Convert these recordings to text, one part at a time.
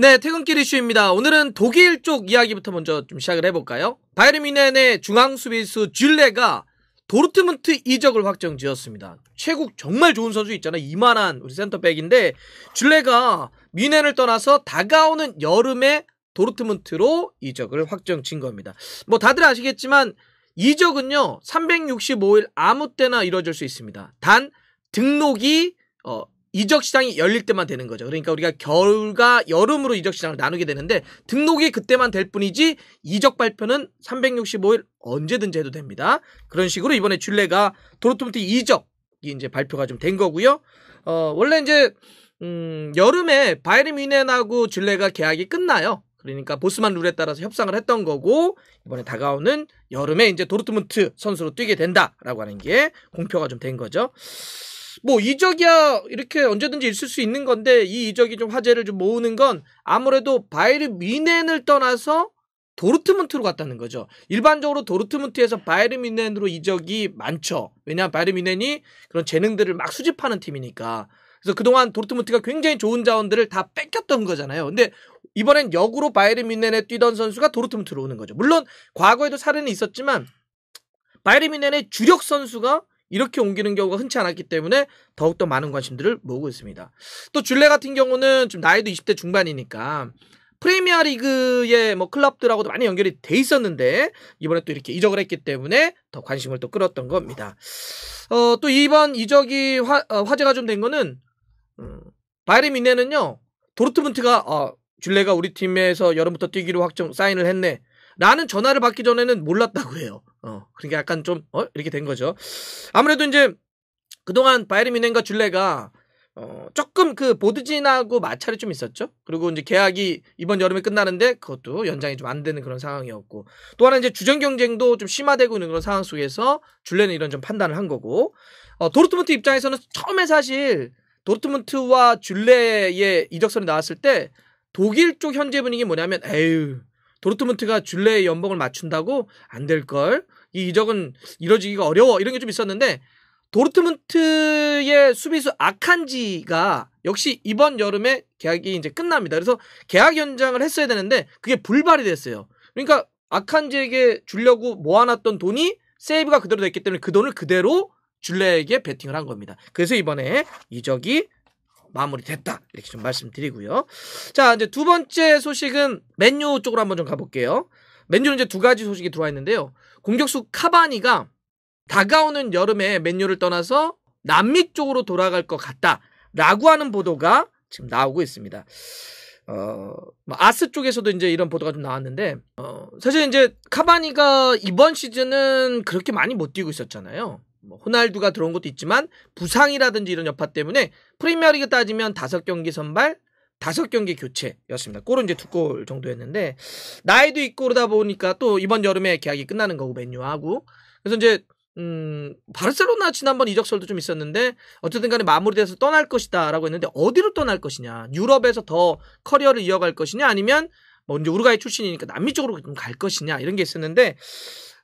네, 퇴근길 이슈입니다. 오늘은 독일 쪽 이야기부터 먼저 좀 시작을 해볼까요? 바이에미 뮌헨의 중앙 수비수 줄레가 도르트문트 이적을 확정 지었습니다. 최국 정말 좋은 선수 있잖아요. 이만한 우리 센터백인데 줄레가 미헨을 떠나서 다가오는 여름에 도르트문트로 이적을 확정 진 겁니다. 뭐 다들 아시겠지만 이적은요 365일 아무 때나 이루어질 수 있습니다. 단 등록이 어, 이적 시장이 열릴 때만 되는 거죠. 그러니까 우리가 겨울과 여름으로 이적 시장을 나누게 되는데 등록이 그때만 될 뿐이지 이적 발표는 365일 언제든지 해도 됩니다. 그런 식으로 이번에 줄레가 도르트문트 이적이 이제 발표가 좀 된 거고요. 어, 원래 이제 음, 여름에 바이리미 뮌헨하고 줄레가 계약이 끝나요. 그러니까 보스만 룰에 따라서 협상을 했던 거고 이번에 다가오는 여름에 이제 도르트문트 선수로 뛰게 된다라고 하는 게 공표가 좀 된 거죠. 뭐 이적이야 이렇게 언제든지 있을 수 있는 건데 이 이적이 좀 화제를 좀 모으는 건 아무래도 바이르 미넨을 떠나서 도르트문트로 갔다는 거죠. 일반적으로 도르트문트에서 바이르 미넨으로 이적이 많죠. 왜냐하면 바이르 미넨이 그런 재능들을 막 수집하는 팀이니까. 그래서 그동안 도르트문트가 굉장히 좋은 자원들을 다 뺏겼던 거잖아요. 근데 이번엔 역으로 바이르 미넨에 뛰던 선수가 도르트문트로 오는 거죠. 물론 과거에도 사례는 있었지만 바이르 미넨의 주력 선수가 이렇게 옮기는 경우가 흔치 않았기 때문에 더욱더 많은 관심들을 모으고 있습니다. 또 줄레 같은 경우는 좀 나이도 20대 중반이니까 프리미어 리그의 뭐 클럽들하고도 많이 연결이 돼 있었는데 이번에 또 이렇게 이적을 했기 때문에 더 관심을 또 끌었던 겁니다. 어, 또 이번 이적이 화, 어, 화제가 좀 된 거는 음, 바이에른 미네는요 도르트문트가 어, 줄레가 우리 팀에서 여름부터 뛰기로 확정 사인을 했네. 라는 전화를 받기 전에는 몰랐다고 해요. 어, 그러니까 약간 좀, 어? 이렇게 된 거죠. 아무래도 이제 그동안 바이에미 뮌헨과 줄레가 어, 조금 그 보드진하고 마찰이 좀 있었죠. 그리고 이제 계약이 이번 여름에 끝나는데 그것도 연장이 좀 안 되는 그런 상황이었고 또 하나 이제 주전 경쟁도 좀 심화되고 있는 그런 상황 속에서 줄레는 이런 좀 판단을 한 거고 어, 도르트문트 입장에서는 처음에 사실 도르트문트와 줄레의 이적선이 나왔을 때 독일 쪽 현재 분위기 뭐냐면 에휴 도르트문트가 줄레의 연봉을 맞춘다고 안 될 걸. 이 이적은 이루어지기가 어려워. 이런 게 좀 있었는데 도르트문트의 수비수 아칸지가 역시 이번 여름에 계약이 이제 끝납니다. 그래서 계약 연장을 했어야 되는데 그게 불발이 됐어요. 그러니까 아칸지에게 주려고 모아놨던 돈이 세이브가 그대로 됐기 때문에 그 돈을 그대로 줄레에게 베팅을 한 겁니다. 그래서 이번에 이적이 마무리됐다. 이렇게 좀 말씀드리고요. 자, 이제 두 번째 소식은 맨유 쪽으로 한번 좀 가볼게요. 맨유는 이제 두 가지 소식이 들어와 있는데요. 공격수 카바니가 다가오는 여름에 맨유를 떠나서 남미 쪽으로 돌아갈 것 같다라고 하는 보도가 지금 나오고 있습니다. 어, 뭐 아스 쪽에서도 이제 이런 보도가 좀 나왔는데, 어, 사실 이제 카바니가 이번 시즌은 그렇게 많이 못 뛰고 있었잖아요. 뭐 호날두가 들어온 것도 있지만 부상이라든지 이런 여파 때문에 프리미어리그 따지면 다섯 경기 선발, 다섯 경기 교체였습니다. 골은 이제 두 골 정도였는데 나이도 있고 그러다 보니까 또 이번 여름에 계약이 끝나는 거고 맨유하고 그래서 이제 음, 바르셀로나 지난번 이적설도 좀 있었는데 어쨌든 간에 마무리돼서 떠날 것이다라고 했는데 어디로 떠날 것이냐? 유럽에서 더 커리어를 이어갈 것이냐 아니면 뭐 이제 우루과이 출신이니까 남미 쪽으로 좀 갈 것이냐 이런 게 있었는데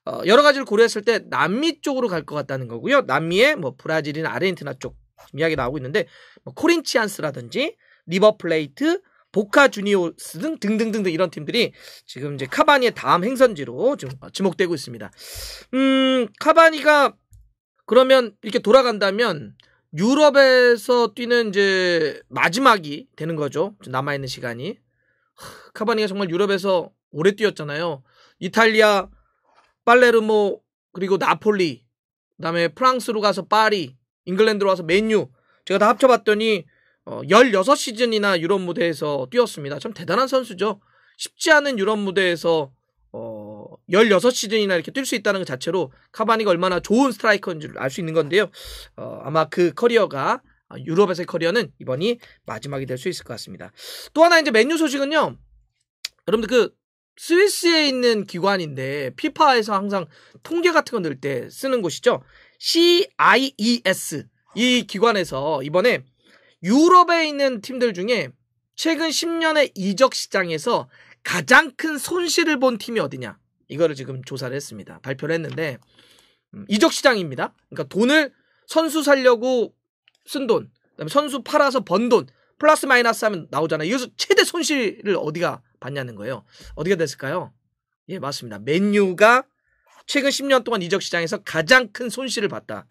어, 여러 가지를 고려했을 때 남미 쪽으로 갈 것 같다는 거고요. 남미의 뭐 브라질이나 아르헨티나 쪽 이야기 나오고 있는데 뭐 코린치안스라든지 리버 플레이트, 보카 주니오스 등 등등등등 이런 팀들이 지금 이제 카바니의 다음 행선지로 어, 지금 주목되고 있습니다. 음, 카바니가 그러면 이렇게 돌아간다면 유럽에서 뛰는 이제 마지막이 되는 거죠. 남아 있는 시간이. 카바니가 정말 유럽에서 오래 뛰었잖아요. 이탈리아 팔레르모 뭐, 그리고 나폴리 그다음에 프랑스로 가서 파리 잉글랜드로 와서 맨유 제가 다 합쳐봤더니 어, 16시즌이나 유럽 무대에서 뛰었습니다. 참 대단한 선수죠. 쉽지 않은 유럽 무대에서 어, 16시즌이나 이렇게 뛸 수 있다는 것 자체로 카바니가 얼마나 좋은 스트라이커인지를 알 수 있는 건데요. 어, 아마 그 커리어가 아, 유럽에서의 커리어는 이번이 마지막이 될 수 있을 것 같습니다. 또 하나 이제 맨유 소식은요. 여러분들 그 스위스에 있는 기관인데 피파에서 항상 통계 같은 거 넣을 때 쓰는 곳이죠. CIES 이 기관에서 이번에 유럽에 있는 팀들 중에 최근 10년의 이적 시장에서 가장 큰 손실을 본 팀이 어디냐 이거를 지금 조사를 했습니다. 발표를 했는데 음, 이적 시장입니다. 그러니까 돈을 선수 살려고 쓴 돈, 그다음에 선수 팔아서 번 돈 플러스 마이너스 하면 나오잖아요. 여기서 최대 손실을 어디가 봤냐는 거예요. 어떻게 됐을까요? 예, 맞습니다. 맨유가 최근 10년 동안 이적 시장에서 가장 큰 손실을 봤다.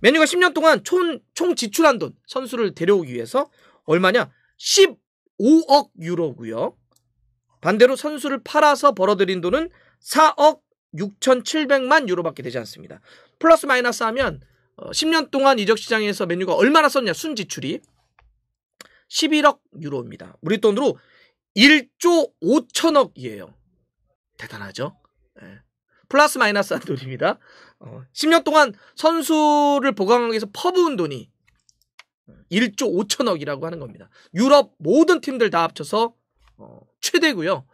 맨유가 10년 동안 총, 총 지출한 돈 선수를 데려오기 위해서 얼마냐? 15억 유로고요. 반대로 선수를 팔아서 벌어들인 돈은 4억 6,700만 유로밖에 되지 않습니다. 플러스 마이너스 하면 10년 어, 동안 이적 시장에서 맨유가 얼마나 썼냐? 순 지출이 11억 유로입니다. 우리 돈으로 1조 5천억이에요. 대단하죠? 네. 플러스 마이너스 한 돈입니다. 어, 10년 동안 선수를 보강하기 위해서 퍼부은 돈이 1조 5천억이라고 하는 겁니다. 유럽 모든 팀들 다 합쳐서 어, 최대고요.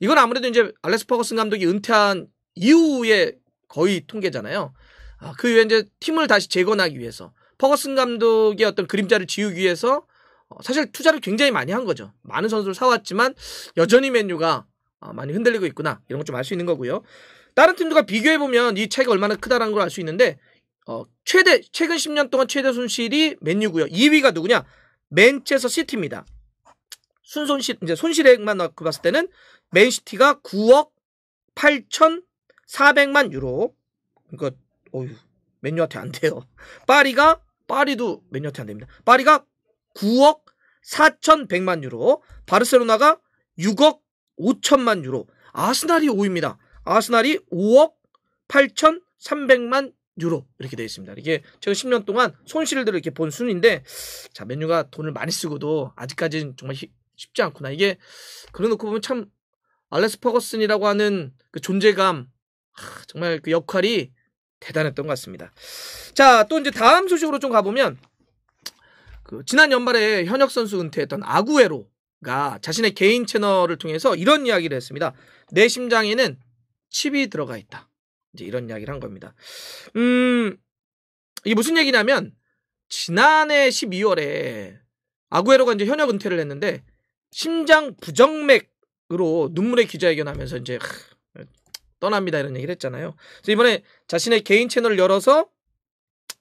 이건 아무래도 이제 알렉스 퍼거슨 감독이 은퇴한 이후에 거의 통계잖아요. 아, 그 이후에 이제 팀을 다시 재건하기 위해서 퍼거슨 감독의 어떤 그림자를 지우기 위해서 어, 사실 투자를 굉장히 많이 한 거죠. 많은 선수를 사왔지만 여전히 맨유가 어, 많이 흔들리고 있구나 이런 것 좀 알 수 있는 거고요. 다른 팀들과 비교해 보면 이 차이가 얼마나 크다라는 걸 알 수 있는데 어, 최대 최근 10년 동안 최대 손실이 맨유고요. 2위가 누구냐? 맨체스터 시티입니다. 순손실 이제 손실액만 놓고 봤을 때는 맨시티가 9억 8,400만 유로. 그러니까 어휴, 맨유한테 안 돼요. 파리가 파리도 맨유한테 안 됩니다. 파리가 9억 4,100만 유로, 바르셀로나가 6억 5천만 유로, 아스날이 5위입니다. 아스날이 5억 8,300만 유로 이렇게 되어 있습니다. 이게 최근 10년 동안 손실들을 이렇게 본 순인데 자 맨유가 돈을 많이 쓰고도 아직까지는 정말 히, 쉽지 않구나. 이게 그래놓고 보면 참 알레스 퍼거슨이라고 하는 그 존재감 하, 정말 그 역할이 대단했던 것 같습니다. 자 또 이제 다음 소식으로 좀 가보면 그 지난 연말에 현역 선수 은퇴했던 아구에로가 자신의 개인 채널을 통해서 이런 이야기를 했습니다. 내 심장에는 칩이 들어가 있다. 이제 이런 이야기를 한 겁니다. 음, 이게 무슨 얘기냐면 지난해 12월에 아구에로가 이제 현역 은퇴를 했는데 심장 부정맥으로 눈물의 기자회견하면서 이제 하, 떠납니다 이런 얘기를 했잖아요. 그래서 이번에 자신의 개인 채널을 열어서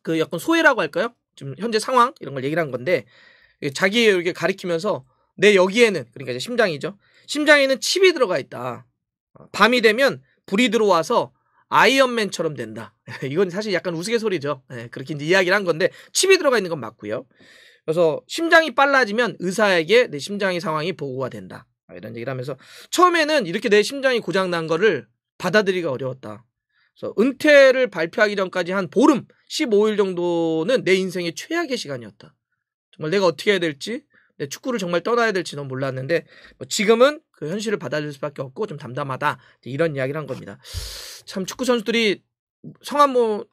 그 약간 소외라고 할까요? 좀 현재 상황 이런 걸 얘기를 한 건데 자기의 이렇 가리키면서 내 여기에는 그러니까 이제 심장이죠. 심장에는 칩이 들어가 있다. 어, 밤이 되면 불이 들어와서 아이언맨처럼 된다. 이건 사실 약간 우스갯소리죠. 네, 예, 그렇게 이제 이야기를 한 건데 칩이 들어가 있는 건 맞고요. 그래서 심장이 빨라지면 의사에게 내 심장의 상황이 보고가 된다. 아, 이런 얘기를 하면서 처음에는 이렇게 내 심장이 고장 난 거를 받아들이기가 어려웠다. 그래서 은퇴를 발표하기 전까지 한 보름 15일 정도는 내 인생의 최악의 시간이었다. 정말 내가 어떻게 해야 될지 내 축구를 정말 떠나야 될지 는 몰랐는데 뭐 지금은 그 현실을 받아들일 수밖에 없고 좀 담담하다 이런 이야기를 한 겁니다. 참 축구 선수들이 성한 뭐,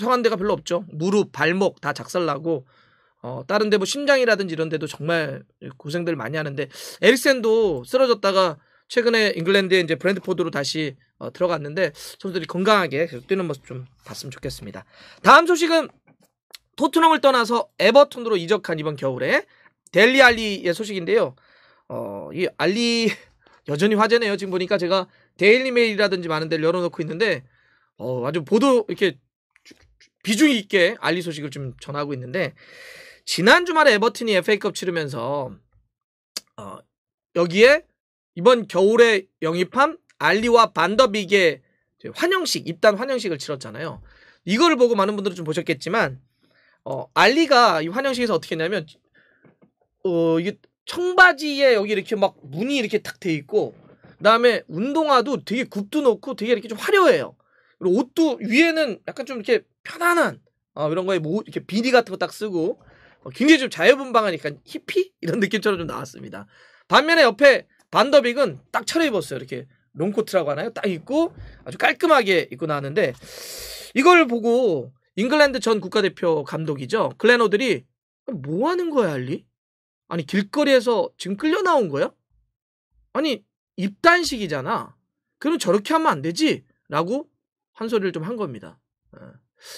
성한데가 별로 없죠. 무릎, 발목 다 작살나고 어, 다른데 뭐 심장이라든지 이런 데도 정말 고생들 많이 하는데 에릭센도 쓰러졌다가 최근에 잉글랜드의 이제 브랜드포드로 다시 어, 들어갔는데 선수들이 건강하게 계속 뛰는 모습 좀 봤으면 좋겠습니다. 다음 소식은 토트넘을 떠나서 에버턴으로 이적한 이번 겨울에 델리 알리의 소식인데요. 어, 이 알리 여전히 화제네요. 지금 보니까 제가 데일리 메일이라든지 많은 데를 열어놓고 있는데 어, 아주 보도 이렇게 비중 있게 알리 소식을 좀 전하고 있는데 지난 주말에 에버튼이 FA컵 치르면서 어, 여기에 이번 겨울에 영입한 알리와 반더빅의 환영식, 입단 환영식을 치렀잖아요. 이거를 보고 많은 분들은 좀 보셨겠지만, 어, 알리가 이 환영식에서 어떻게 했냐면, 어, 이게 청바지에 여기 이렇게 막 문이 이렇게 탁돼 있고, 그 다음에 운동화도 되게 굽도 놓고 되게 이렇게 좀 화려해요. 그리고 옷도 위에는 약간 좀 이렇게 편안한, 어, 이런 거에 뭐 이렇게 비디 같은 거 딱 쓰고, 어, 굉장히 좀 자유분방하니까 히피? 이런 느낌처럼 좀 나왔습니다. 반면에 옆에 반더빅은 딱 차려입었어요. 이렇게 롱코트라고 하나요? 딱 입고 아주 깔끔하게 입고 나왔는데 이걸 보고 잉글랜드 전 국가대표 감독이죠. 글래너들이 뭐 하는 거야, 알리? 아니, 길거리에서 지금 끌려 나온 거야? 아니, 입단식이잖아. 그럼 저렇게 하면 안 되지? 라고 한 소리를 좀 한 겁니다. 예.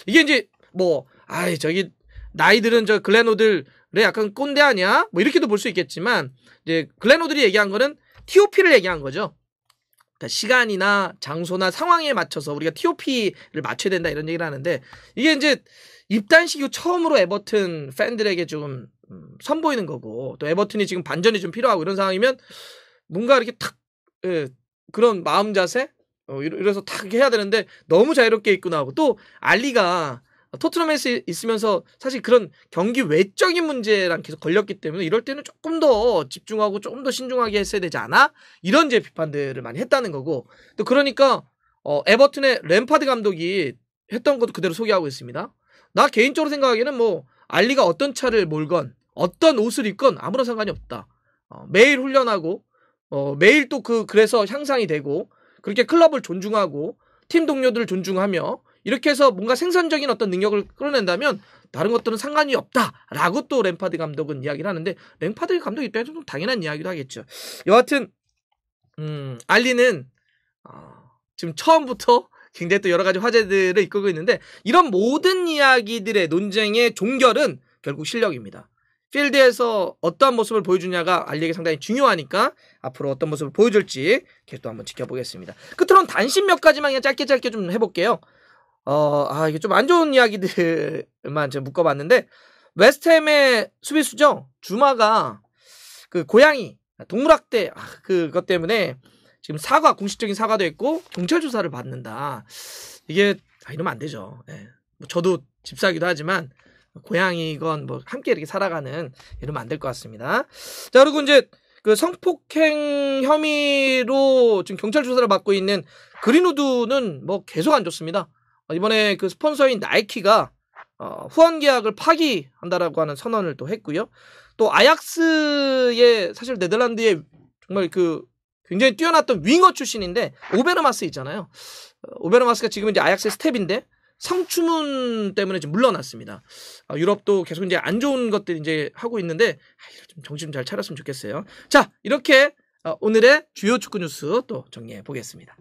이게 이제 뭐, 아이, 저기, 나이들은 저 글래노들의 약간 꼰대 아니야? 뭐 이렇게도 볼 수 있겠지만, 이제 글래노들이 얘기한 거는 TOP를 얘기한 거죠. 그러니까 시간이나 장소나 상황에 맞춰서 우리가 TOP를 맞춰야 된다 이런 얘기를 하는데 이게 이제 입단식 이후 처음으로 에버튼 팬들에게 좀 음, 선보이는 거고 또 에버튼이 지금 반전이 좀 필요하고 이런 상황이면 뭔가 이렇게 탁 예, 그런 마음 자세 어, 이래서 탁 해야 되는데 너무 자유롭게 입고 나오고 또 알리가 토트넘에 서 있으면서 사실 그런 경기 외적인 문제랑 계속 걸렸기 때문에 이럴 때는 조금 더 집중하고 조금 더 신중하게 했어야 되지 않아? 이런 제 비판들을 많이 했다는 거고 또 그러니까 어, 에버튼의 램파드 감독이 했던 것도 그대로 소개하고 있습니다. 나 개인적으로 생각하기에는 뭐 알리가 어떤 차를 몰건 어떤 옷을 입건 아무런 상관이 없다. 어, 매일 훈련하고 어, 매일 또 그 그래서 향상이 되고 그렇게 클럽을 존중하고 팀 동료들을 존중하며 이렇게 해서 뭔가 생산적인 어떤 능력을 끌어낸다면 다른 것들은 상관이 없다라고 또 램파드 감독은 이야기를 하는데 램파드 감독 입장에서 좀 당연한 이야기도 하겠죠. 여하튼 음, 알리는 어, 지금 처음부터 굉장히 또 여러 가지 화제들을 이끌고 있는데 이런 모든 이야기들의 논쟁의 종결은 결국 실력입니다. 필드에서 어떠한 모습을 보여주냐가 알리에게 상당히 중요하니까 앞으로 어떤 모습을 보여줄지 계속 또 한번 지켜보겠습니다. 끝으로는 단신 몇 가지만 그냥 짧게 짧게 좀 해볼게요. 어, 아, 이게 좀 안 좋은 이야기들만 제가 묶어봤는데, 웨스트햄의 수비수죠? 주마가 그 고양이, 동물학대, 아, 그것 때문에 지금 사과, 공식적인 사과도 했고, 경찰 조사를 받는다. 이게, 아, 이러면 안 되죠. 예. 뭐 저도 집사기도 하지만, 고양이건 뭐 함께 이렇게 살아가는 이러면 안 될 것 같습니다. 자, 그리고 이제 그 성폭행 혐의로 지금 경찰 조사를 받고 있는 그린우드는 뭐 계속 안 좋습니다. 어, 이번에 그 스폰서인 나이키가 어, 후원 계약을 파기한다라고 하는 선언을 또 했고요. 또 아약스의 사실 네덜란드의 정말 그 굉장히 뛰어났던 윙어 출신인데 오베르마스 있잖아요. 어, 오베르마스가 지금 이제 아약스의 스텝인데 성추문 때문에 좀 물러났습니다. 어, 유럽도 계속 이제 안 좋은 것들 이제 하고 있는데 아, 좀 정신 잘 차렸으면 좋겠어요. 자 이렇게 어, 오늘의 주요 축구 뉴스 또 정리해 보겠습니다.